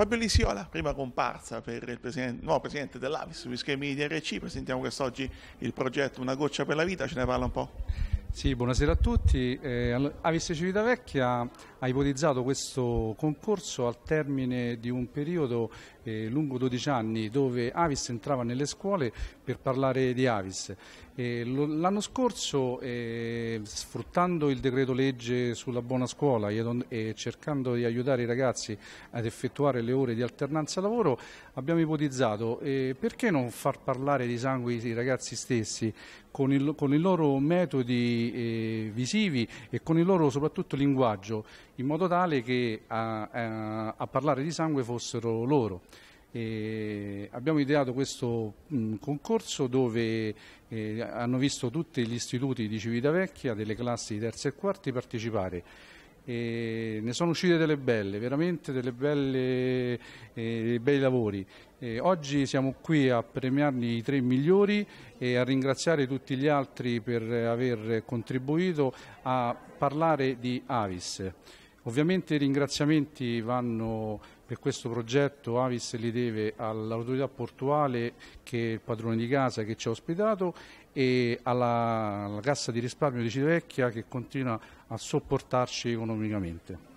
Fabio Lisiola, prima comparsa per il presidente, nuovo presidente dell'Avis sugli schemi di RC, presentiamo quest'oggi il progetto Una goccia per la vita, ce ne parla un po'. Sì, buonasera a tutti. Eh, Avesse Civitavecchia ha ipotizzato questo concorso al termine di un periodo eh, lungo 12 anni dove Avis entrava nelle scuole per parlare di Avis. Eh, L'anno scorso, eh, sfruttando il decreto legge sulla buona scuola e cercando di aiutare i ragazzi ad effettuare le ore di alternanza lavoro, abbiamo ipotizzato eh, perché non far parlare di sangue i ragazzi stessi, con, il, con i loro metodi eh, visivi e con il loro soprattutto linguaggio, in modo tale che a, a, a parlare di sangue fossero loro. E abbiamo ideato questo mh, concorso dove eh, hanno visto tutti gli istituti di Civitavecchia, delle classi di terza e quarti, partecipare. E ne sono uscite delle belle, veramente delle belle, eh, bei lavori. E oggi siamo qui a premiarne i tre migliori e a ringraziare tutti gli altri per aver contribuito a parlare di Avis. Ovviamente i ringraziamenti vanno per questo progetto Avis li deve all'autorità portuale che è il padrone di casa che ci ha ospitato e alla, alla Cassa di risparmio di Civecchia che continua a sopportarci economicamente.